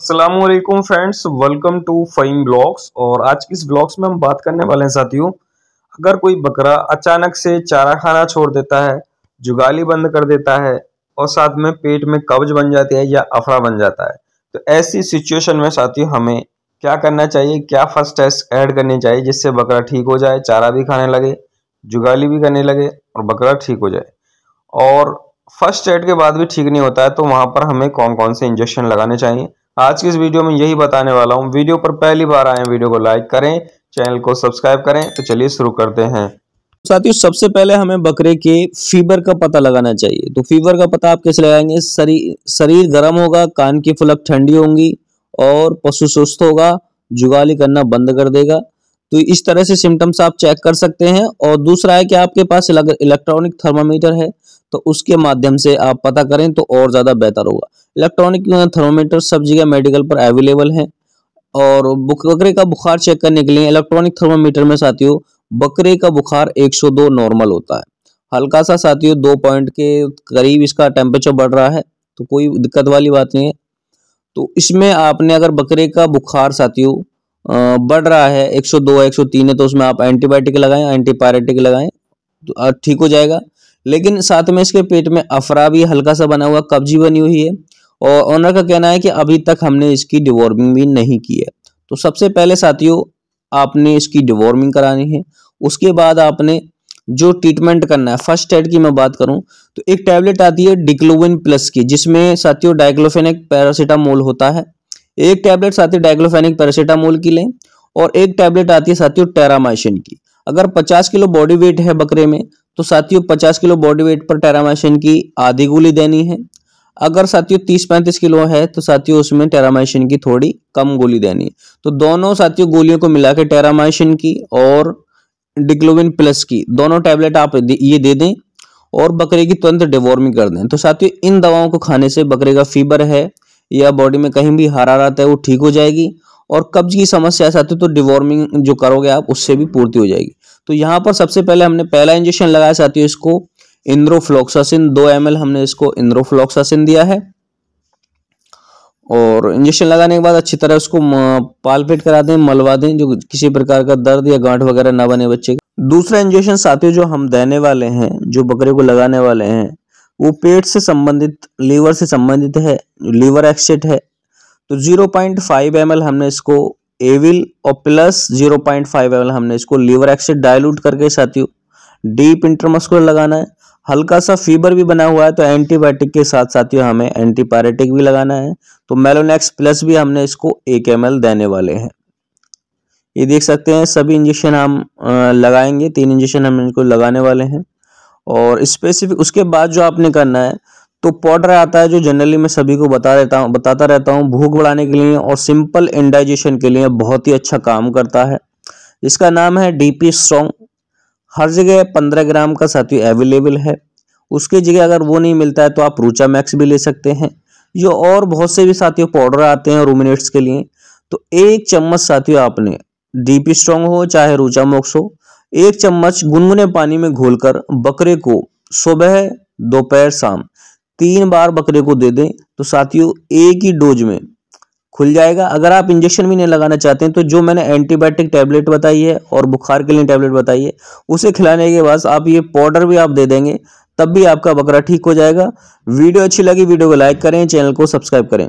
Aslam friends welcome to fine blogs और आज की इस ब्लॉग्स में हम बात करने वाले हैं साथियों अगर कोई बकरा अचानक से चारा खाना छोड़ देता है जुगाली बंद कर देता है और साथ में पेट में कब्ज बन जाती है या अफड़ा बन जाता है तो ऐसी सिचुएशन में साथियों हमें क्या करना चाहिए क्या फर्स्ट टेस्ट ऐड करने चाहिए जिससे बकरा ठीक हो जाए चारा भी खाने लगे जुगाली भी करने लगे और बकरा ठीक हो जाए और फर्स्ट एड के बाद भी ठीक नहीं होता है तो वहाँ पर हमें कौन कौन से इंजेक्शन लगाने चाहिए आज के इस वीडियो में यही बताने वाला हूँ वीडियो पर पहली बार आए वीडियो को लाइक करें चैनल को सब्सक्राइब करें तो चलिए शुरू करते हैं साथियों सबसे पहले हमें बकरे के फीवर का पता लगाना चाहिए तो फीवर का पता आप कैसे लगाएंगे शरीर शरीर गर्म होगा कान की फुलक ठंडी होंगी और पशु सुस्त होगा जुगाली करना बंद कर देगा तो इस तरह से सिम्टम्स आप चेक कर सकते हैं और दूसरा है कि आपके पास इलेक्ट्रॉनिक थर्मामीटर है तो उसके माध्यम से आप पता करें तो और ज़्यादा बेहतर होगा इलेक्ट्रॉनिक थर्मोमीटर सब जगह मेडिकल पर अवेलेबल है और बकरे का बुखार चेक करने के लिए इलेक्ट्रॉनिक थर्मोमीटर में साथियों बकरे का बुखार 102 नॉर्मल होता है हल्का सा साथियों दो पॉइंट के करीब इसका टेम्परेचर बढ़ रहा है तो कोई दिक्कत वाली बात नहीं है तो इसमें आपने अगर बकरे का बुखार साथियों बढ़ रहा है 102 103 है तो उसमें आप एंटीबायोटिक लगाएं एंटीपायरेटिक लगाएं तो ठीक हो जाएगा लेकिन साथ में इसके पेट में अफरा भी हल्का सा बना हुआ कब्जी बनी हुई है और ओनर का कहना है कि अभी तक हमने इसकी डिवॉर्मिंग भी नहीं की है तो सबसे पहले साथियों आपने इसकी डिवॉर्मिंग करानी है उसके बाद आपने जो ट्रीटमेंट करना है फर्स्ट एड की मैं बात करूं तो एक टैबलेट आती है डिक्लोविन प्लस की जिसमें साथियों डाइक्लोफेनिक पैरासीटामोल होता है एक टैबलेट साथियों डाइक्लोफेनिक पैरासीटामोल की लें और एक टैबलेट आती है साथियों टेरामाइसिन की अगर 50 किलो बॉडी वेट है बकरे में तो साथियों 50 किलो बॉडी वेट पर टेरामाइसिन की आधी गोली देनी है अगर साथियों 30-35 किलो है तो साथियों उसमें टेरामाइसिन की थोड़ी कम गोली देनी है तो दोनों साथियों गोलियों को मिला के टेरामाइसिन की और डिक्लोविन प्लस की दोनों टैबलेट आप ये दे दें और बकरे की तुरंत डिवॉर्मिंग कर दें तो साथियों इन दवाओं को खाने से बकरे का फीवर है या बॉडी में कहीं भी हरा रहता है वो ठीक हो जाएगी और कब्ज की समस्या साथियों तो डिवॉर्मिंग जो करोगे आप उससे भी पूर्ति हो जाएगी तो यहाँ पर सबसे पहले हमने पहला इंजेक्शन लगाया साथियों इसको इंद्रोफ्लोक्सासिन दो एम हमने इसको इंद्रोफ्लोक्सासिन दिया है और इंजेक्शन लगाने के बाद अच्छी तरह उसको पालपेट करा दें मलवा दें जो किसी प्रकार का दर्द या गांठ वगैरह ना बने बच्चे का दूसरा इंजेक्शन साथियों जो हम देने वाले हैं जो बकरे को लगाने वाले हैं वो पेट से संबंधित लीवर से संबंधित है लीवर एक्सेट है तो 0.5 पॉइंट हमने इसको एविल और plus zero point five Avil हमने इसको लीवर एक्सिड डायलूट करके साथियों डीप इंटरमस्कुलर लगाना है हल्का सा फीवर भी बना हुआ है तो एंटीबायोटिक के साथ साथियों हमें एंटीपायरेटिक भी लगाना है तो मेलोनेक्स प्लस भी हमने इसको एक एम देने वाले हैं ये देख सकते हैं सभी इंजेक्शन हम लगाएंगे तीन इंजेक्शन हम इनको लगाने वाले हैं और स्पेसिफिक उसके बाद जो आपने करना है तो पाउडर आता है जो जनरली मैं सभी को बता देता हूँ बताता रहता हूँ भूख बढ़ाने के लिए और सिंपल इंडाइजेशन के लिए बहुत ही अच्छा काम करता है इसका नाम है डीपी स्ट्रॉन्ग हर जगह पंद्रह ग्राम का साथी अवेलेबल है उसकी जगह अगर वो नहीं मिलता है तो आप रूचा मैक्स भी ले सकते हैं जो और बहुत से भी साथियों पाउडर आते हैं रूमिनेट्स के लिए तो एक चम्मच साथियों आपने डीपी स्ट्रॉन्ग हो चाहे रूचा मोक्स हो एक चम्मच गुनगुने पानी में घोलकर बकरे को सुबह दोपहर शाम तीन बार बकरे को दे दें तो साथियों एक ही डोज में खुल जाएगा अगर आप इंजेक्शन भी नहीं लगाना चाहते हैं तो जो मैंने एंटीबायोटिक टैबलेट बताई है और बुखार के लिए टैबलेट बताई है उसे खिलाने के बाद आप ये पाउडर भी आप दे देंगे तब भी आपका बकरा ठीक हो जाएगा वीडियो अच्छी लगी वीडियो को लाइक करें चैनल को सब्सक्राइब करें